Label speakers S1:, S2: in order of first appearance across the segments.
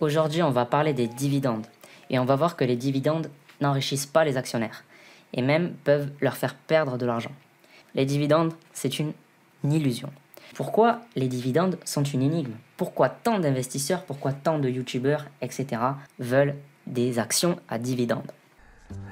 S1: Aujourd'hui, on va parler des dividendes. Et on va voir que les dividendes n'enrichissent pas les actionnaires. Et même peuvent leur faire perdre de l'argent. Les dividendes, c'est une illusion. Pourquoi les dividendes sont une énigme Pourquoi tant d'investisseurs, pourquoi tant de youtubeurs, etc. veulent des actions à dividendes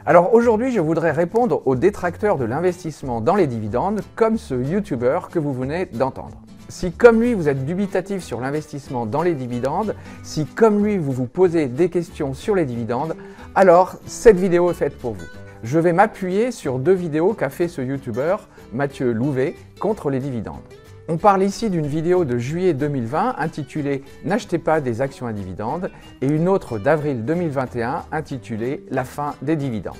S2: alors aujourd'hui, je voudrais répondre aux détracteurs de l'investissement dans les dividendes, comme ce youtubeur que vous venez d'entendre. Si comme lui, vous êtes dubitatif sur l'investissement dans les dividendes, si comme lui, vous vous posez des questions sur les dividendes, alors cette vidéo est faite pour vous. Je vais m'appuyer sur deux vidéos qu'a fait ce youtubeur, Mathieu Louvet, contre les dividendes. On parle ici d'une vidéo de juillet 2020 intitulée N'achetez pas des actions à dividendes et une autre d'avril 2021 intitulée La fin des dividendes.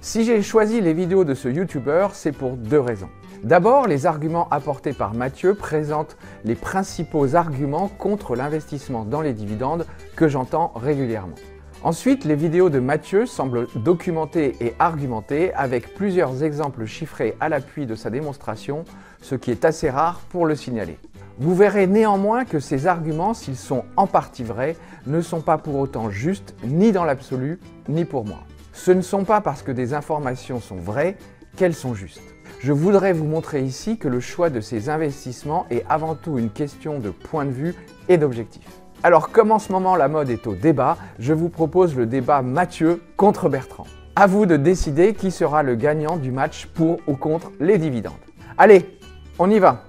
S2: Si j'ai choisi les vidéos de ce youtubeur, c'est pour deux raisons. D'abord, les arguments apportés par Mathieu présentent les principaux arguments contre l'investissement dans les dividendes que j'entends régulièrement. Ensuite, les vidéos de Mathieu semblent documentées et argumentées avec plusieurs exemples chiffrés à l'appui de sa démonstration, ce qui est assez rare pour le signaler. Vous verrez néanmoins que ces arguments, s'ils sont en partie vrais, ne sont pas pour autant justes ni dans l'absolu, ni pour moi. Ce ne sont pas parce que des informations sont vraies qu'elles sont justes. Je voudrais vous montrer ici que le choix de ces investissements est avant tout une question de point de vue et d'objectif. Alors comme en ce moment la mode est au débat, je vous propose le débat Mathieu contre Bertrand. À vous de décider qui sera le gagnant du match pour ou contre les dividendes. Allez, on y va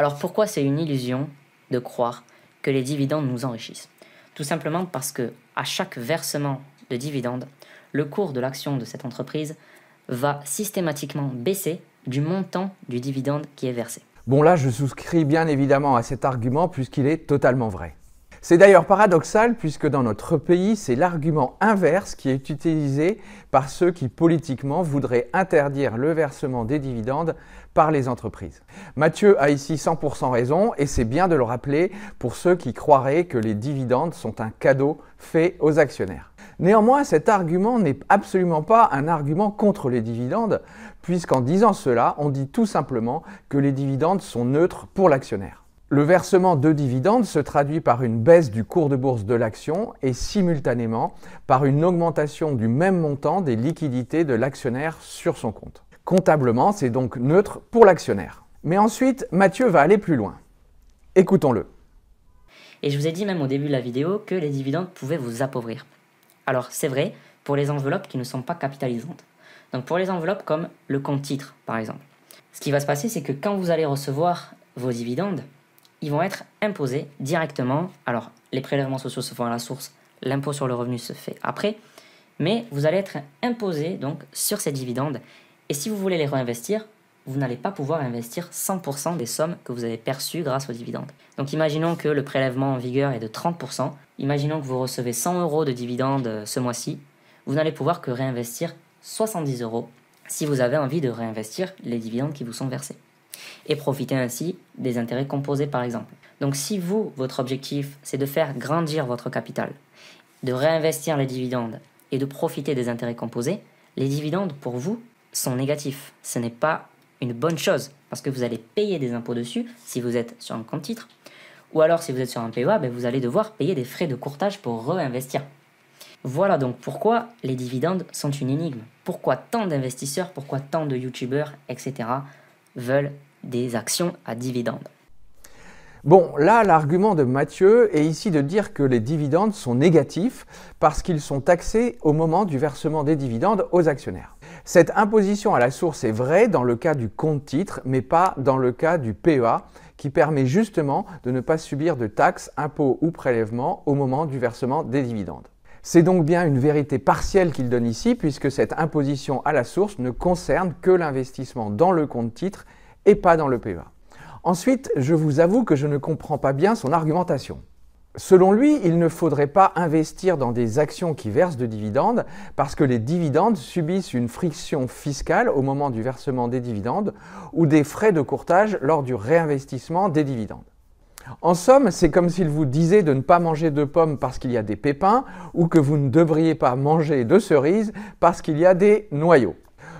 S1: Alors pourquoi c'est une illusion de croire que les dividendes nous enrichissent Tout simplement parce que à chaque versement de dividendes, le cours de l'action de cette entreprise va systématiquement baisser du montant
S2: du dividende qui est versé. Bon là, je souscris bien évidemment à cet argument puisqu'il est totalement vrai. C'est d'ailleurs paradoxal puisque dans notre pays, c'est l'argument inverse qui est utilisé par ceux qui politiquement voudraient interdire le versement des dividendes par les entreprises. Mathieu a ici 100% raison et c'est bien de le rappeler pour ceux qui croiraient que les dividendes sont un cadeau fait aux actionnaires. Néanmoins, cet argument n'est absolument pas un argument contre les dividendes, puisqu'en disant cela, on dit tout simplement que les dividendes sont neutres pour l'actionnaire. Le versement de dividendes se traduit par une baisse du cours de bourse de l'action et simultanément par une augmentation du même montant des liquidités de l'actionnaire sur son compte. Comptablement, c'est donc neutre pour l'actionnaire. Mais ensuite, Mathieu va aller plus loin. Écoutons-le.
S1: Et je vous ai dit même au début de la vidéo que les dividendes pouvaient vous appauvrir. Alors c'est vrai pour les enveloppes qui ne sont pas capitalisantes. Donc pour les enveloppes comme le compte titre par exemple. Ce qui va se passer c'est que quand vous allez recevoir vos dividendes, ils vont être imposés directement. Alors les prélèvements sociaux se font à la source, l'impôt sur le revenu se fait après, mais vous allez être imposé donc sur ces dividendes et si vous voulez les réinvestir, vous n'allez pas pouvoir investir 100% des sommes que vous avez perçues grâce aux dividendes. Donc imaginons que le prélèvement en vigueur est de 30%, imaginons que vous recevez 100 euros de dividendes euh, ce mois-ci, vous n'allez pouvoir que réinvestir 70 euros si vous avez envie de réinvestir les dividendes qui vous sont versés. Et profiter ainsi des intérêts composés par exemple. Donc si vous, votre objectif, c'est de faire grandir votre capital, de réinvestir les dividendes et de profiter des intérêts composés, les dividendes pour vous sont négatifs. Ce n'est pas une bonne chose parce que vous allez payer des impôts dessus si vous êtes sur un compte titre. Ou alors si vous êtes sur un PEA, ben, vous allez devoir payer des frais de courtage pour réinvestir. Voilà donc pourquoi les dividendes sont une énigme. Pourquoi tant d'investisseurs, pourquoi tant de youtubeurs, etc. veulent des actions à dividendes.
S2: Bon, là, l'argument de Mathieu est ici de dire que les dividendes sont négatifs parce qu'ils sont taxés au moment du versement des dividendes aux actionnaires. Cette imposition à la source est vraie dans le cas du compte-titre, mais pas dans le cas du PEA, qui permet justement de ne pas subir de taxes, impôts ou prélèvements au moment du versement des dividendes. C'est donc bien une vérité partielle qu'il donne ici, puisque cette imposition à la source ne concerne que l'investissement dans le compte-titre et pas dans le PEA. Ensuite, je vous avoue que je ne comprends pas bien son argumentation. Selon lui, il ne faudrait pas investir dans des actions qui versent de dividendes parce que les dividendes subissent une friction fiscale au moment du versement des dividendes ou des frais de courtage lors du réinvestissement des dividendes. En somme, c'est comme s'il vous disait de ne pas manger de pommes parce qu'il y a des pépins ou que vous ne devriez pas manger de cerises parce qu'il y a des noyaux.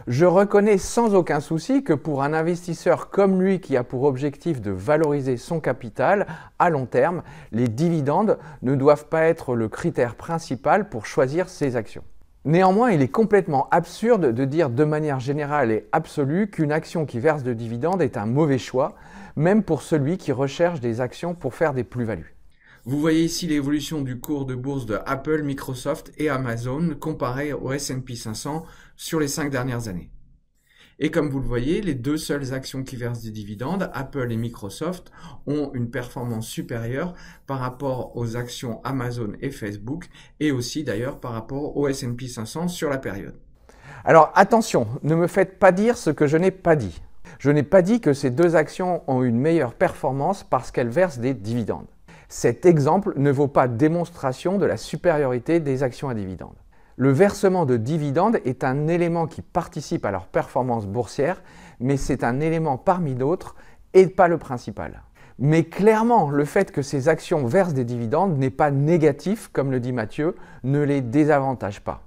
S2: Je reconnais sans aucun souci que pour un investisseur comme lui qui a pour objectif de valoriser son capital à long terme, les dividendes ne doivent pas être le critère principal pour choisir ses actions. Néanmoins, il est complètement absurde de dire de manière générale et absolue qu'une action qui verse de dividendes est un mauvais choix, même pour celui qui recherche des actions pour faire des plus-values. Vous voyez ici l'évolution du cours de bourse de Apple, Microsoft et Amazon comparé au S&P 500 sur les cinq dernières années. Et comme vous le voyez, les deux seules actions qui versent des dividendes, Apple et Microsoft, ont une performance supérieure par rapport aux actions Amazon et Facebook, et aussi d'ailleurs par rapport au SP 500 sur la période. Alors attention, ne me faites pas dire ce que je n'ai pas dit. Je n'ai pas dit que ces deux actions ont une meilleure performance parce qu'elles versent des dividendes. Cet exemple ne vaut pas démonstration de la supériorité des actions à dividendes. Le versement de dividendes est un élément qui participe à leur performance boursière, mais c'est un élément parmi d'autres et pas le principal. Mais clairement, le fait que ces actions versent des dividendes n'est pas négatif, comme le dit Mathieu, ne les désavantage pas.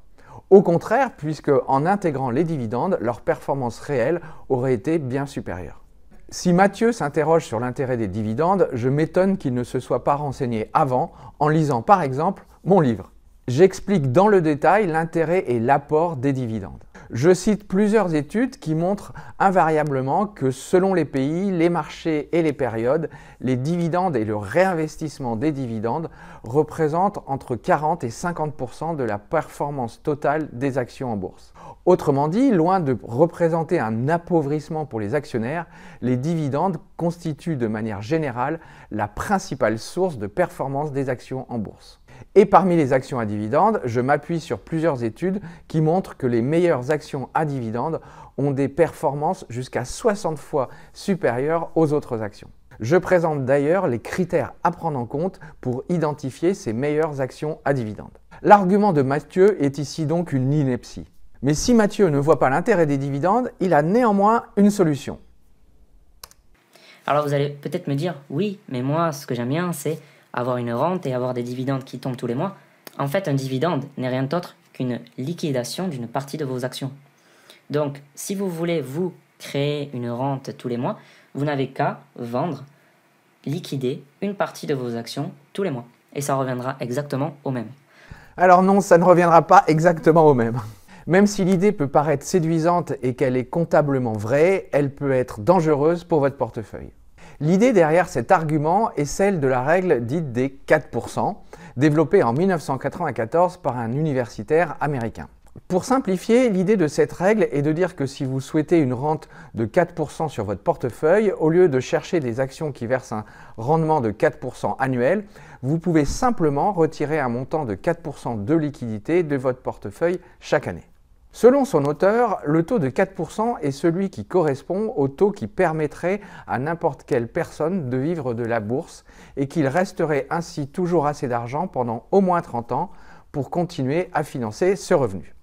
S2: Au contraire, puisque en intégrant les dividendes, leur performance réelle aurait été bien supérieure. Si Mathieu s'interroge sur l'intérêt des dividendes, je m'étonne qu'il ne se soit pas renseigné avant en lisant par exemple mon livre. J'explique dans le détail l'intérêt et l'apport des dividendes. Je cite plusieurs études qui montrent invariablement que selon les pays, les marchés et les périodes, les dividendes et le réinvestissement des dividendes représentent entre 40 et 50 de la performance totale des actions en bourse. Autrement dit, loin de représenter un appauvrissement pour les actionnaires, les dividendes constituent de manière générale la principale source de performance des actions en bourse. Et parmi les actions à dividendes, je m'appuie sur plusieurs études qui montrent que les meilleures actions à dividendes ont des performances jusqu'à 60 fois supérieures aux autres actions. Je présente d'ailleurs les critères à prendre en compte pour identifier ces meilleures actions à dividendes. L'argument de Mathieu est ici donc une ineptie. Mais si Mathieu ne voit pas l'intérêt des dividendes, il a néanmoins une solution.
S1: Alors vous allez peut-être me dire, oui, mais moi ce que j'aime bien c'est avoir une rente et avoir des dividendes qui tombent tous les mois. En fait, un dividende n'est rien d'autre qu'une liquidation d'une partie de vos actions. Donc, si vous voulez vous créer une rente tous les mois, vous n'avez qu'à vendre, liquider une partie de vos actions
S2: tous les mois. Et ça reviendra exactement au même. Alors non, ça ne reviendra pas exactement au même. Même si l'idée peut paraître séduisante et qu'elle est comptablement vraie, elle peut être dangereuse pour votre portefeuille. L'idée derrière cet argument est celle de la règle dite des 4%, développée en 1994 par un universitaire américain. Pour simplifier, l'idée de cette règle est de dire que si vous souhaitez une rente de 4% sur votre portefeuille, au lieu de chercher des actions qui versent un rendement de 4% annuel, vous pouvez simplement retirer un montant de 4% de liquidité de votre portefeuille chaque année. Selon son auteur, le taux de 4% est celui qui correspond au taux qui permettrait à n'importe quelle personne de vivre de la bourse et qu'il resterait ainsi toujours assez d'argent pendant au moins 30 ans pour continuer à financer ce revenu.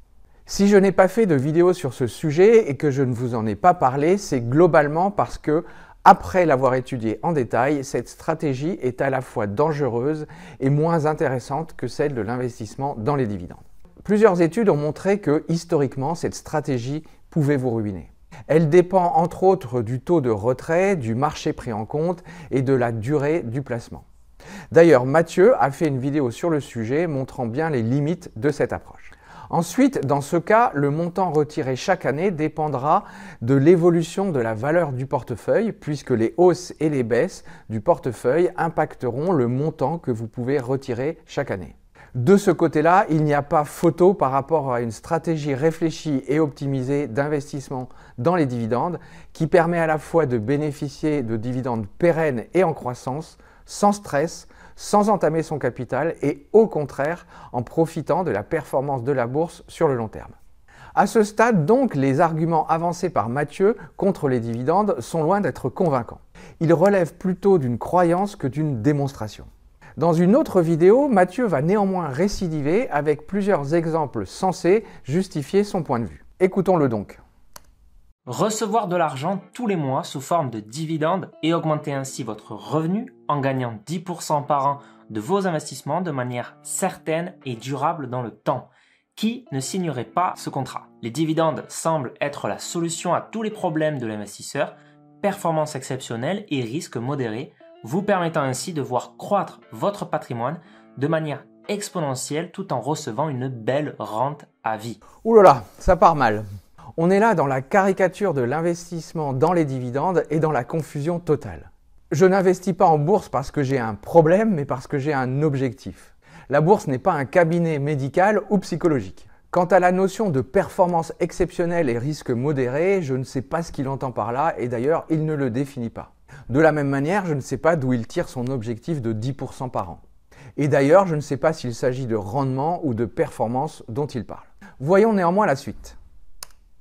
S2: Si je n'ai pas fait de vidéo sur ce sujet et que je ne vous en ai pas parlé, c'est globalement parce que après l'avoir étudié en détail, cette stratégie est à la fois dangereuse et moins intéressante que celle de l'investissement dans les dividendes. Plusieurs études ont montré que, historiquement, cette stratégie pouvait vous ruiner. Elle dépend entre autres du taux de retrait, du marché pris en compte et de la durée du placement. D'ailleurs, Mathieu a fait une vidéo sur le sujet montrant bien les limites de cette approche. Ensuite, dans ce cas, le montant retiré chaque année dépendra de l'évolution de la valeur du portefeuille, puisque les hausses et les baisses du portefeuille impacteront le montant que vous pouvez retirer chaque année. De ce côté-là, il n'y a pas photo par rapport à une stratégie réfléchie et optimisée d'investissement dans les dividendes qui permet à la fois de bénéficier de dividendes pérennes et en croissance, sans stress, sans entamer son capital et au contraire en profitant de la performance de la bourse sur le long terme. À ce stade, donc, les arguments avancés par Mathieu contre les dividendes sont loin d'être convaincants. Ils relèvent plutôt d'une croyance que d'une démonstration. Dans une autre vidéo, Mathieu va néanmoins récidiver avec plusieurs exemples censés justifier son point de vue. Écoutons-le donc.
S3: Recevoir de l'argent tous les mois sous forme de dividendes et augmenter ainsi votre revenu en gagnant 10% par an de vos investissements de manière certaine et durable dans le temps. Qui ne signerait pas ce contrat Les dividendes semblent être la solution à tous les problèmes de l'investisseur, performance exceptionnelle et risque modéré, vous permettant ainsi de voir croître votre
S2: patrimoine de manière
S3: exponentielle tout en recevant une belle rente à vie.
S2: Ouh là là, ça part mal. On est là dans la caricature de l'investissement dans les dividendes et dans la confusion totale. Je n'investis pas en bourse parce que j'ai un problème, mais parce que j'ai un objectif. La bourse n'est pas un cabinet médical ou psychologique. Quant à la notion de performance exceptionnelle et risque modéré, je ne sais pas ce qu'il entend par là, et d'ailleurs, il ne le définit pas. De la même manière, je ne sais pas d'où il tire son objectif de 10% par an. Et d'ailleurs, je ne sais pas s'il s'agit de rendement ou de performance dont il parle. Voyons néanmoins la suite.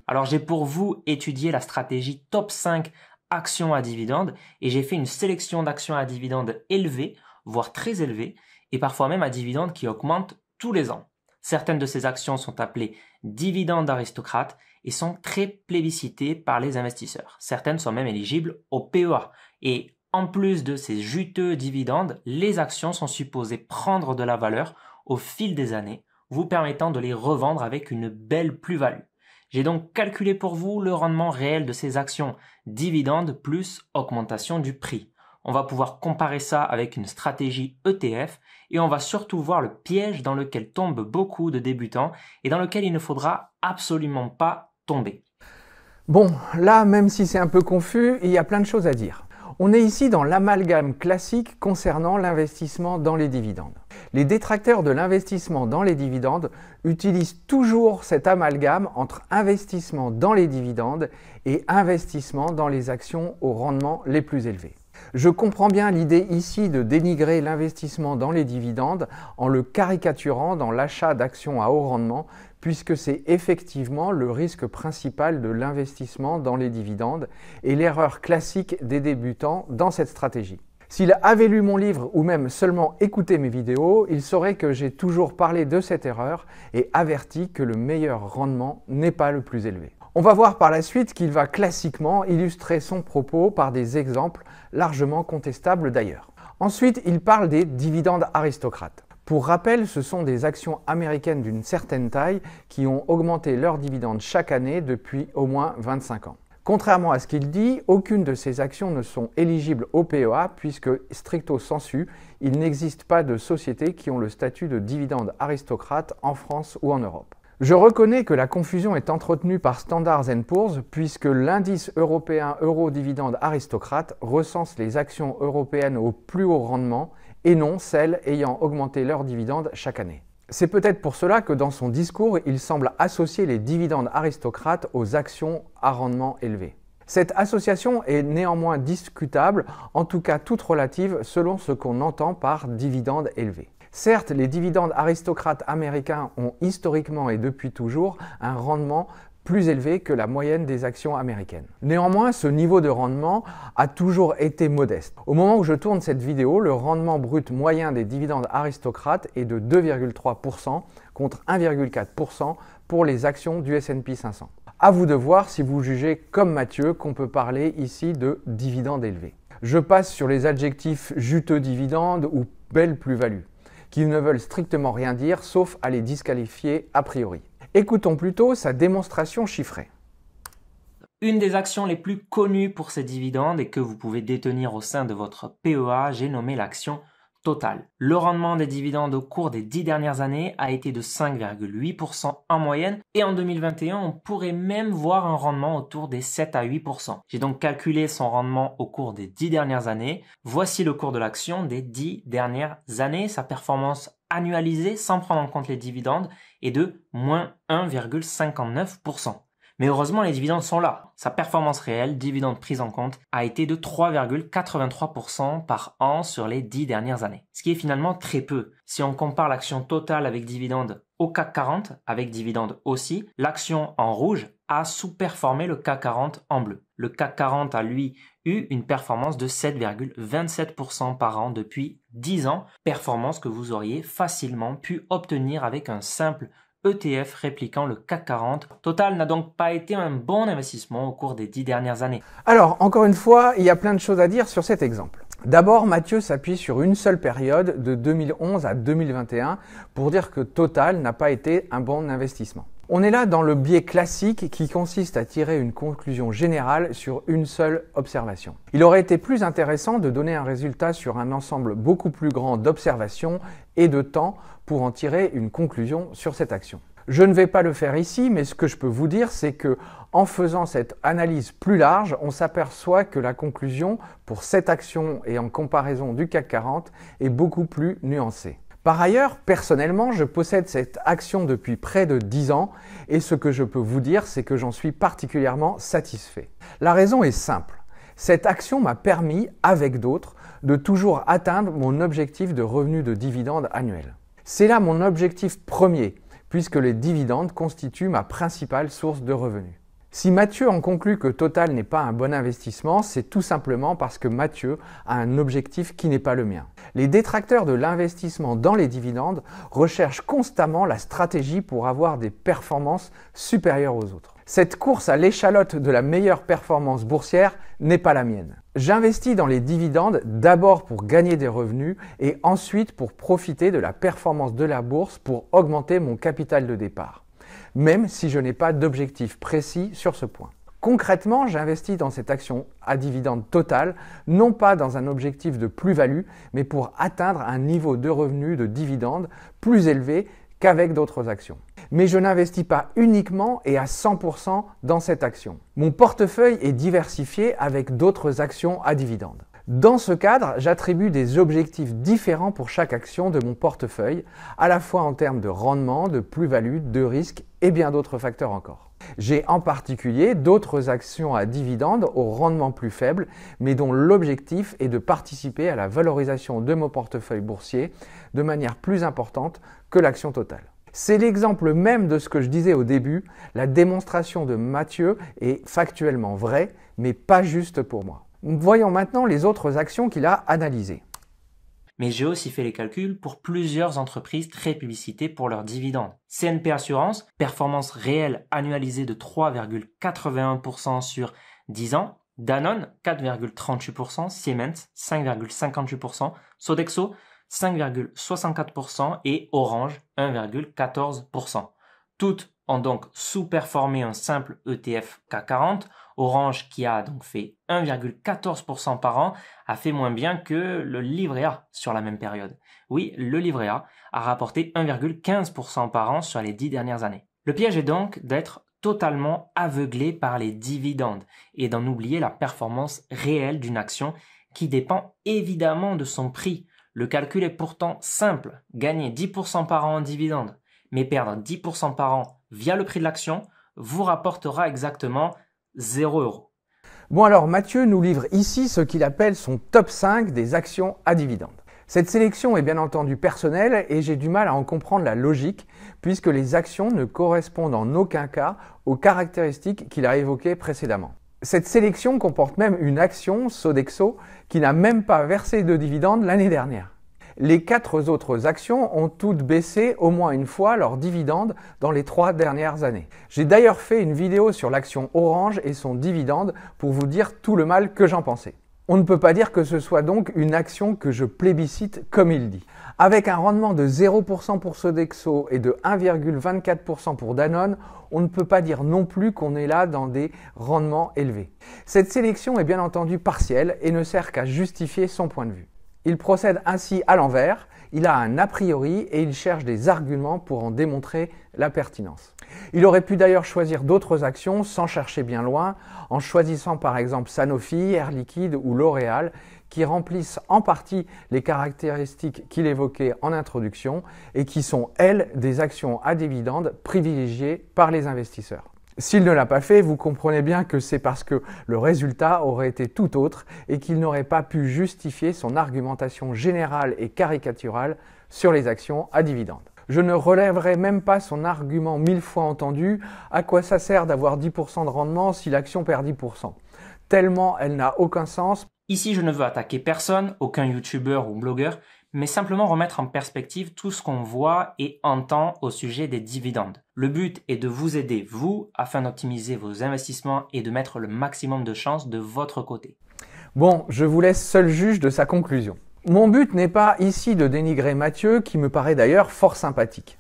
S3: Alors j'ai pour vous étudié la stratégie top 5 actions à dividendes et j'ai fait une sélection d'actions à dividendes élevées, voire très élevées, et parfois même à dividendes qui augmentent tous les ans. Certaines de ces actions sont appelées dividendes aristocrates et sont très plébiscitées par les investisseurs. Certaines sont même éligibles au PEA, et en plus de ces juteux dividendes, les actions sont supposées prendre de la valeur au fil des années, vous permettant de les revendre avec une belle plus-value. J'ai donc calculé pour vous le rendement réel de ces actions, dividendes plus augmentation du prix. On va pouvoir comparer ça avec une stratégie ETF et on va surtout voir le piège dans lequel tombent beaucoup de débutants et dans lequel il ne faudra absolument pas
S2: tomber. Bon, là, même si c'est un peu confus, il y a plein de choses à dire. On est ici dans l'amalgame classique concernant l'investissement dans les dividendes. Les détracteurs de l'investissement dans les dividendes utilisent toujours cet amalgame entre investissement dans les dividendes et investissement dans les actions aux rendements les plus élevés. Je comprends bien l'idée ici de dénigrer l'investissement dans les dividendes en le caricaturant dans l'achat d'actions à haut rendement, puisque c'est effectivement le risque principal de l'investissement dans les dividendes et l'erreur classique des débutants dans cette stratégie. S'il avait lu mon livre ou même seulement écouté mes vidéos, il saurait que j'ai toujours parlé de cette erreur et averti que le meilleur rendement n'est pas le plus élevé. On va voir par la suite qu'il va classiquement illustrer son propos par des exemples largement contestables d'ailleurs. Ensuite, il parle des dividendes aristocrates. Pour rappel, ce sont des actions américaines d'une certaine taille qui ont augmenté leurs dividendes chaque année depuis au moins 25 ans. Contrairement à ce qu'il dit, aucune de ces actions ne sont éligibles au POA e puisque, stricto sensu, il n'existe pas de sociétés qui ont le statut de dividende aristocrate en France ou en Europe. Je reconnais que la confusion est entretenue par Standards Poor's puisque l'indice européen euro-dividende Aristocrate recense les actions européennes au plus haut rendement et non celles ayant augmenté leurs dividendes chaque année. C'est peut-être pour cela que dans son discours, il semble associer les dividendes aristocrates aux actions à rendement élevé. Cette association est néanmoins discutable, en tout cas toute relative selon ce qu'on entend par dividende élevé. Certes, les dividendes aristocrates américains ont historiquement et depuis toujours un rendement plus élevé que la moyenne des actions américaines. Néanmoins, ce niveau de rendement a toujours été modeste. Au moment où je tourne cette vidéo, le rendement brut moyen des dividendes aristocrates est de 2,3% contre 1,4% pour les actions du S&P 500. À vous de voir si vous jugez comme Mathieu qu'on peut parler ici de dividendes élevés. Je passe sur les adjectifs juteux dividendes ou belle plus-value qui ne veulent strictement rien dire sauf à les disqualifier a priori. Écoutons plutôt sa démonstration chiffrée.
S3: Une des actions les plus connues pour ces dividendes et que vous pouvez détenir au sein de votre PEA, j'ai nommé l'action le rendement des dividendes au cours des dix dernières années a été de 5,8% en moyenne et en 2021, on pourrait même voir un rendement autour des 7 à 8%. J'ai donc calculé son rendement au cours des dix dernières années. Voici le cours de l'action des dix dernières années, sa performance annualisée sans prendre en compte les dividendes est de moins 1,59%. Mais heureusement, les dividendes sont là. Sa performance réelle, dividende prise en compte, a été de 3,83% par an sur les 10 dernières années. Ce qui est finalement très peu. Si on compare l'action totale avec dividende au CAC 40, avec dividende aussi, l'action en rouge a sous-performé le CAC 40 en bleu. Le CAC 40 a lui eu une performance de 7,27% par an depuis 10 ans, performance que vous auriez facilement pu obtenir avec un simple ETF répliquant le CAC 40. Total n'a donc pas été un bon investissement au cours des dix dernières années.
S2: Alors, encore une fois, il y a plein de choses à dire sur cet exemple. D'abord, Mathieu s'appuie sur une seule période de 2011 à 2021 pour dire que Total n'a pas été un bon investissement. On est là dans le biais classique qui consiste à tirer une conclusion générale sur une seule observation. Il aurait été plus intéressant de donner un résultat sur un ensemble beaucoup plus grand d'observations et de temps pour en tirer une conclusion sur cette action. Je ne vais pas le faire ici, mais ce que je peux vous dire, c'est que en faisant cette analyse plus large, on s'aperçoit que la conclusion pour cette action et en comparaison du CAC 40 est beaucoup plus nuancée. Par ailleurs, personnellement, je possède cette action depuis près de 10 ans et ce que je peux vous dire, c'est que j'en suis particulièrement satisfait. La raison est simple. Cette action m'a permis, avec d'autres, de toujours atteindre mon objectif de revenu de dividende annuel. C'est là mon objectif premier, puisque les dividendes constituent ma principale source de revenus. Si Mathieu en conclut que Total n'est pas un bon investissement, c'est tout simplement parce que Mathieu a un objectif qui n'est pas le mien. Les détracteurs de l'investissement dans les dividendes recherchent constamment la stratégie pour avoir des performances supérieures aux autres. Cette course à l'échalote de la meilleure performance boursière n'est pas la mienne. J'investis dans les dividendes d'abord pour gagner des revenus et ensuite pour profiter de la performance de la bourse pour augmenter mon capital de départ même si je n'ai pas d'objectif précis sur ce point. Concrètement, j'investis dans cette action à dividende total, non pas dans un objectif de plus-value, mais pour atteindre un niveau de revenu de dividende plus élevé qu'avec d'autres actions. Mais je n'investis pas uniquement et à 100% dans cette action. Mon portefeuille est diversifié avec d'autres actions à dividende. Dans ce cadre, j'attribue des objectifs différents pour chaque action de mon portefeuille, à la fois en termes de rendement, de plus-value, de risque et bien d'autres facteurs encore. J'ai en particulier d'autres actions à dividendes au rendement plus faible, mais dont l'objectif est de participer à la valorisation de mon portefeuille boursier de manière plus importante que l'action totale. C'est l'exemple même de ce que je disais au début, la démonstration de Mathieu est factuellement vraie, mais pas juste pour moi. Voyons maintenant les autres actions qu'il a analysées.
S3: Mais j'ai aussi fait les calculs pour plusieurs entreprises très publicitées pour leurs dividendes. CNP Assurance, performance réelle annualisée de 3,81% sur 10 ans. Danone, 4,38%. Siemens, 5,58%. Sodexo, 5,64% et Orange 1,14%. Toutes ont donc sous-performé un simple ETF K40 Orange qui a donc fait 1,14% par an a fait moins bien que le livret A sur la même période. Oui, le livret A a rapporté 1,15% par an sur les dix dernières années. Le piège est donc d'être totalement aveuglé par les dividendes et d'en oublier la performance réelle d'une action qui dépend évidemment de son prix. Le calcul est pourtant simple, gagner 10% par an en dividendes, mais perdre 10% par an via le prix de l'action vous rapportera exactement 0
S2: Bon alors Mathieu nous livre ici ce qu'il appelle son top 5 des actions à dividendes. Cette sélection est bien entendu personnelle et j'ai du mal à en comprendre la logique puisque les actions ne correspondent en aucun cas aux caractéristiques qu'il a évoquées précédemment. Cette sélection comporte même une action, Sodexo, qui n'a même pas versé de dividendes l'année dernière. Les quatre autres actions ont toutes baissé au moins une fois leur dividende dans les trois dernières années. J'ai d'ailleurs fait une vidéo sur l'action Orange et son dividende pour vous dire tout le mal que j'en pensais. On ne peut pas dire que ce soit donc une action que je plébiscite comme il dit. Avec un rendement de 0% pour Sodexo et de 1,24% pour Danone, on ne peut pas dire non plus qu'on est là dans des rendements élevés. Cette sélection est bien entendu partielle et ne sert qu'à justifier son point de vue. Il procède ainsi à l'envers, il a un a priori et il cherche des arguments pour en démontrer la pertinence. Il aurait pu d'ailleurs choisir d'autres actions sans chercher bien loin, en choisissant par exemple Sanofi, Air Liquide ou L'Oréal, qui remplissent en partie les caractéristiques qu'il évoquait en introduction et qui sont, elles, des actions à dividendes privilégiées par les investisseurs. S'il ne l'a pas fait, vous comprenez bien que c'est parce que le résultat aurait été tout autre et qu'il n'aurait pas pu justifier son argumentation générale et caricaturale sur les actions à dividendes. Je ne relèverai même pas son argument mille fois entendu, à quoi ça sert d'avoir 10% de rendement si l'action perd 10% Tellement elle n'a aucun sens. Ici, je ne veux attaquer personne, aucun youtubeur ou blogueur, mais simplement remettre en
S3: perspective tout ce qu'on voit et entend au sujet des dividendes. Le but est de vous aider, vous, afin d'optimiser vos investissements et de mettre le maximum de chances de votre côté.
S2: Bon, je vous laisse seul juge de sa conclusion. Mon but n'est pas ici de dénigrer Mathieu, qui me paraît d'ailleurs fort sympathique.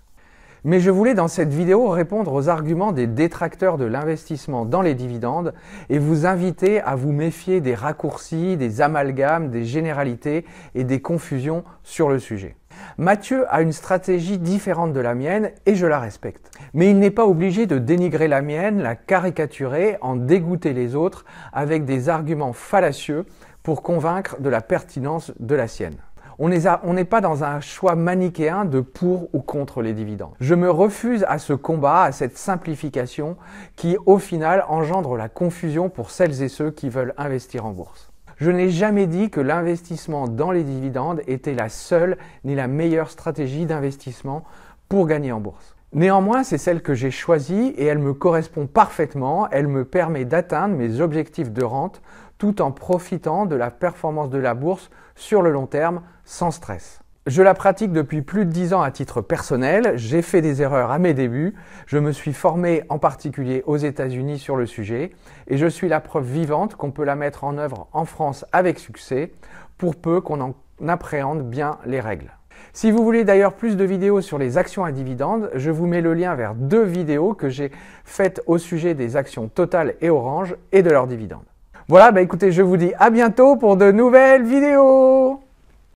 S2: Mais je voulais dans cette vidéo répondre aux arguments des détracteurs de l'investissement dans les dividendes et vous inviter à vous méfier des raccourcis, des amalgames, des généralités et des confusions sur le sujet. Mathieu a une stratégie différente de la mienne et je la respecte. Mais il n'est pas obligé de dénigrer la mienne, la caricaturer, en dégoûter les autres avec des arguments fallacieux pour convaincre de la pertinence de la sienne. On n'est pas dans un choix manichéen de pour ou contre les dividendes. Je me refuse à ce combat, à cette simplification qui, au final, engendre la confusion pour celles et ceux qui veulent investir en bourse. Je n'ai jamais dit que l'investissement dans les dividendes était la seule ni la meilleure stratégie d'investissement pour gagner en bourse. Néanmoins, c'est celle que j'ai choisie et elle me correspond parfaitement, elle me permet d'atteindre mes objectifs de rente tout en profitant de la performance de la bourse sur le long terme sans stress. Je la pratique depuis plus de 10 ans à titre personnel, j'ai fait des erreurs à mes débuts, je me suis formé en particulier aux États-Unis sur le sujet et je suis la preuve vivante qu'on peut la mettre en œuvre en France avec succès pour peu qu'on en appréhende bien les règles. Si vous voulez d'ailleurs plus de vidéos sur les actions à dividendes, je vous mets le lien vers deux vidéos que j'ai faites au sujet des actions Total et Orange et de leurs dividendes. Voilà, bah écoutez, je vous dis à bientôt pour de nouvelles vidéos